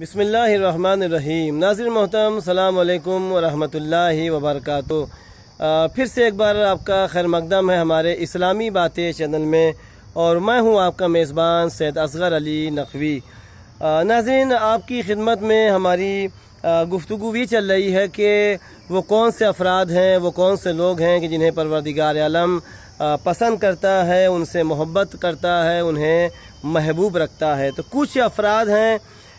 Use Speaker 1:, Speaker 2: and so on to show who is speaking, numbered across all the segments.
Speaker 1: बिसमीम नाजिर मोहतम सलामकुम वरहि वबरक फिर से एक बार आपका खैर मकदम है हमारे इस्लामी बातें चैनल में और मैं हूं आपका मेज़बान सैद असगर अली नकवी नाजिन आपकी खिदमत में हमारी गुफ्तु ये चल रही है कि वो कौन से अफराद हैं वो कौन से लोग हैं कि जिन्हें परवरदिगार आलम पसंद करता है उनसे मोहब्बत करता है उन्हें महबूब रखता है तो कुछ अफराद हैं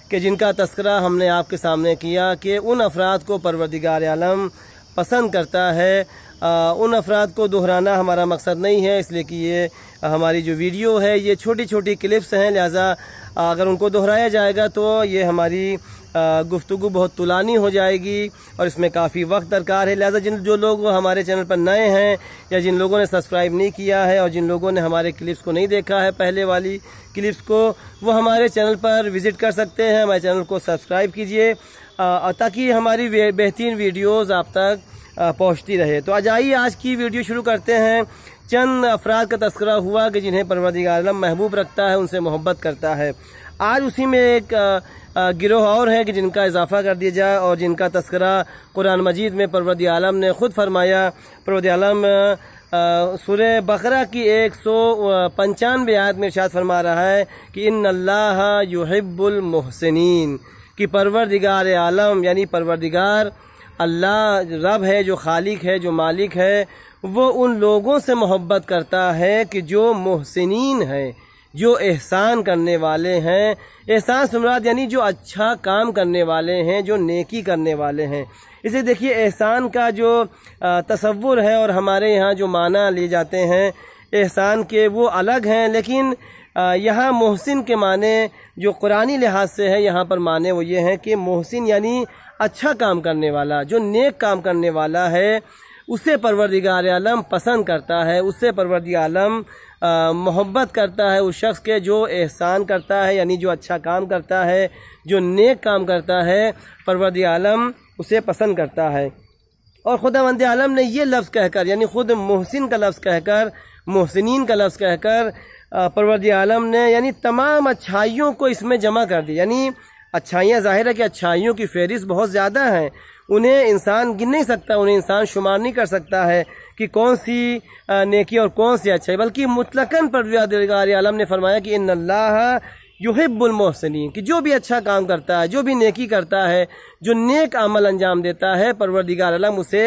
Speaker 1: कि जिनका तस्करा हमने आपके सामने किया कि उन अफराद को परवरदिगार आलम पसंद करता है आ, उन अफराद को दोहराना हमारा मकसद नहीं है इसलिए कि ये हमारी जो वीडियो है ये छोटी छोटी क्लिप्स हैं लिहाजा अगर उनको दोहराया जाएगा तो ये हमारी गुफ्तु बहुत तुलानी हो जाएगी और इसमें काफ़ी वक्त दरकार है लिहाजा जिन जो लोग हमारे चैनल पर नए हैं या जिन लोगों ने सब्सक्राइब नहीं किया है और जिन लोगों ने हमारे क्लिप्स को नहीं देखा है पहले वाली क्लिप्स को वो हमारे चैनल पर विज़िट कर सकते हैं हमारे चैनल को सब्सक्राइब कीजिए ताकि हमारी बेहतरीन वीडियोज़ आप तक पहुँचती रहे तो आज आइए आज की वीडियो शुरू करते हैं चंद अफराद का तस्करा हुआ कि जिन्हें परवरदिगारम महबूब रखता है उनसे मोहब्बत करता है आज उसी में एक गिरोह और है कि जिनका इजाफा कर दिया जाए और जिनका तस्करा कुरान मजीद में परवद आलम ने खुद फरमाया परवद आलम सुर बकरा की एक सौ पंचानवे आयत में शायद फरमा रहा है कि इन अल्लाह युहिब्बुलमोहसिन कि परवरदिगार आलम यानी परवरदिगार अल्लाह रब है जो खालिक है जो मालिक है वो उन लोगों से मोहब्बत करता है कि जो मोहसिन है जो एहसान करने वाले हैं एहसान सुमरात यानी जो अच्छा काम करने वाले हैं जो नेकी करने वाले हैं इसे देखिए एहसान का जो तस्वुर है और हमारे यहाँ जो माना लिए जाते हैं एहसान के वो अलग हैं लेकिन यहाँ मोहसिन के माने जो कुरानी लिहाज से है यहाँ पर माने वो ये हैं कि मोहसिन यानी अच्छा काम करने वाला जो नेक काम करने वाला है उसे परवरदिगार आलम पसंद करता है उसे परवरदिगार आलम मोहब्बत करता है उस शख्स के जो एहसान करता है यानी जो अच्छा काम करता है जो नेक काम करता है परवरद आलम उसे पसंद करता है और खुदा वंद आलम ने यह लफ्ज़ कहकर यानी ख़ुद मोहसिन का लफ्ज़ कहकर मोहसिन का लफ्ज़ कहकर परवरद आलम ने यानी तमाम अच्छाइयों को इसमें जमा कर दी यानी अच्छाइयाँ जाहिर है कि अच्छाइयों की फहरिस्त बहुत ज़्यादा हैं उन्हें इंसान गिन नहीं सकता उन्हें इंसान शुमार नहीं कर सकता है कि कौन सी नेकी और कौन सी अच्छाई बल्कि मुतलकन परवरगार आलम ने फरमाया कि इन अल्लाह युहिबुलमोहसिन कि जो भी अच्छा काम करता है जो भी नेकी करता है जो नेक अमल अंजाम देता है परवरदिगार आलम उसे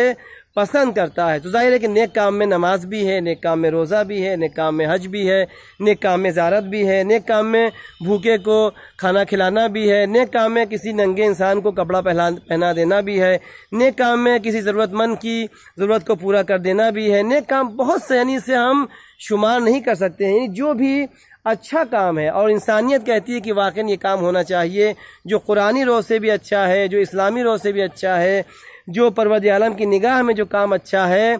Speaker 1: पसंद करता है तो जाहिर है कि नेक काम में नमाज भी है नेक काम में रोज़ा भी है नेक काम में हज भी है नेक काम में ज़ारत भी है नेक काम में भूखे को खाना खिलाना भी है नेक काम में किसी नंगे इंसान को कपड़ा पहला पहना देना भी है नेक काम में किसी ज़रूरतमंद की ज़रूरत को पूरा कर देना भी है नेक काम बहुत से यानी से हम शुमार नहीं कर सकते हैं जो भी अच्छा काम है और इंसानियत कहती है कि वाकई ये काम होना चाहिए जो कुरानी रोज़ से भी अच्छा है जो इस्लामी रोज़ से भी अच्छा है जो परवद आलम की निगाह में जो काम अच्छा है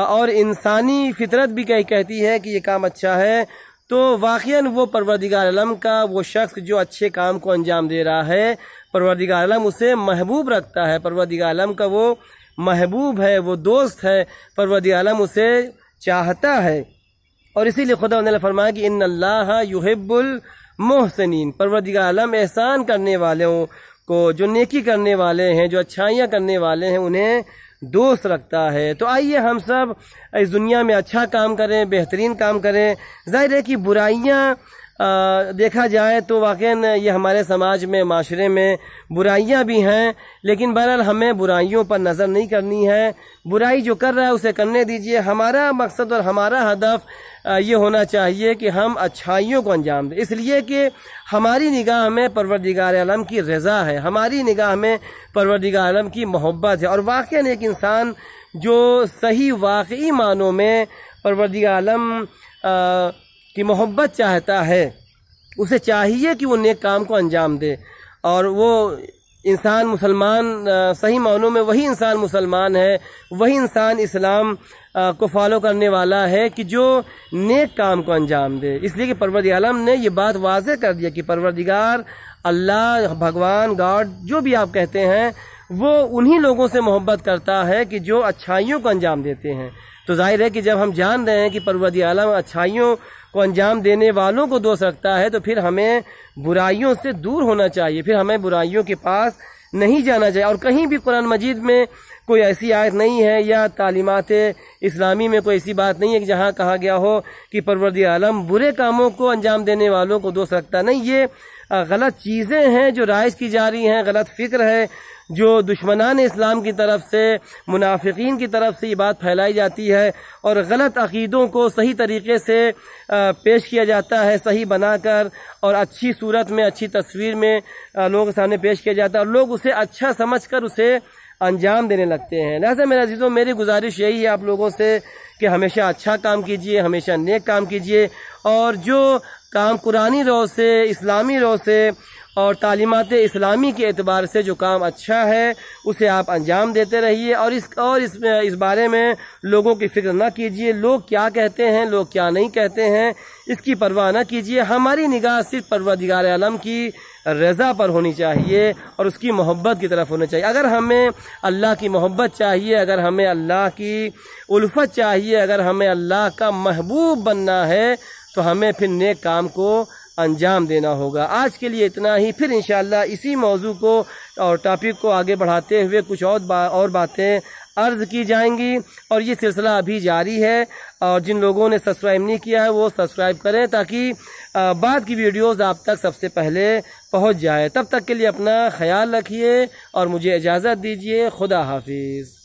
Speaker 1: और इंसानी फितरत भी कह कहती है कि ये काम अच्छा है तो वाकयान वो परवरदिगार आलम का वो शख्स जो अच्छे काम को अंजाम दे रहा है परवरदिगार आलम उसे महबूब रखता है परवरदिगार आलम का वो महबूब है वो दोस्त है परवरदिगार आलम उसे चाहता है और इसीलिए खुदा ने फरमाया कि इन अल्लाह युहिब्बुल मोहसिन परवरदिगार आलम एहसान करने हों को जो नेकी करने वाले हैं जो अच्छाइयाँ करने वाले हैं उन्हें दोस्त रखता है तो आइए हम सब इस दुनिया में अच्छा काम करें बेहतरीन काम करें जाहिर है कि बुराइयाँ देखा जाए तो वाकई ये हमारे समाज में माशरे में बुराइयां भी हैं लेकिन बहरहाल हमें बुराइयों पर नज़र नहीं करनी है बुराई जो कर रहा है उसे करने दीजिए हमारा मकसद और हमारा हदफ ये होना चाहिए कि हम अच्छाइयों को अंजाम दें इसलिए कि हमारी निगाह में परवरदिगार आलम की रज़ा है हमारी निगाह में परवरदिगार आलम की मोहब्बत है और वाकई एक इंसान जो सही वाकई मानों में परवरदिगार आलम कि मोहब्बत चाहता है उसे चाहिए कि वो नेक काम को अंजाम दे और वो इंसान मुसलमान सही मानों में वही इंसान मुसलमान है वही इंसान इस्लाम को फॉलो करने वाला है कि जो नेक काम को अंजाम दे इसलिए कि परवर आलम ने ये बात वाज कर दिया कि परवरदिगार अल्लाह भगवान गॉड जो भी आप कहते हैं वो उन्हीं लोगों से मोहब्बत करता है कि जो अच्छाइयों को अंजाम देते हैं तो जाहिर है कि जब हम जान रहे हैं कि परवरद आलम अच्छाइयों को अंजाम देने वालों को दोष रखता है तो फिर हमें बुराइयों से दूर होना चाहिए फिर हमें बुराइयों के पास नहीं जाना चाहिए और कहीं भी कुरान मजीद में कोई ऐसी आयत नहीं है या तालीमत इस्लामी में कोई ऐसी बात नहीं है कि जहाँ कहा गया हो कि परवरद आलम बुरे कामों को अंजाम देने वालों को दोष रखता नहीं ये गलत चीज़ें हैं जो राइज की जा रही हैं गलत फिक्र है जो दुश्मनान इस्लाम की तरफ से मुनाफिकीन की तरफ से ये बात फैलाई जाती है और गलत अकीदों को सही तरीके से पेश किया जाता है सही बनाकर और अच्छी सूरत में अच्छी तस्वीर में लोगों के सामने पेश किया जाता है और लोग उसे अच्छा समझ कर उसे अंजाम देने लगते हैं लिहाजा मेरे अजीज़ों मेरी गुजारिश यही है आप लोगों से कि हमेशा अच्छा काम कीजिए हमेशा नेक काम कीजिए और जो काम कुरानी रो से इस्लामी रो से और तालीमत इस्लामी के अतबार से जो काम अच्छा है उसे आप अंजाम देते रहिए और इस और इस इस बारे में लोगों की फिक्र ना कीजिए लोग क्या कहते हैं लोग क्या नहीं कहते हैं इसकी परवाह ना कीजिए हमारी निगाह सिर्फ परवदिगार आलम की रज़ा पर होनी चाहिए और उसकी मोहब्बत की तरफ होनी चाहिए अगर हमें अल्लाह की मोहब्बत चाहिए अगर हमें अल्लाह की उल्फत चाहिए अगर हमें अल्लाह का महबूब बनना है तो हमें फिर नेक काम को अंजाम देना होगा आज के लिए इतना ही फिर इन इसी मौजू को और टॉपिक को आगे बढ़ाते हुए कुछ और बा, और बातें अर्ज की जाएंगी और ये सिलसिला अभी जारी है और जिन लोगों ने सब्सक्राइब नहीं किया है वो सब्सक्राइब करें ताकि बाद की वीडियोस आप तक सबसे पहले पहुंच जाए तब तक के लिए अपना ख्याल रखिए और मुझे इजाज़त दीजिए खुदा हाफिज़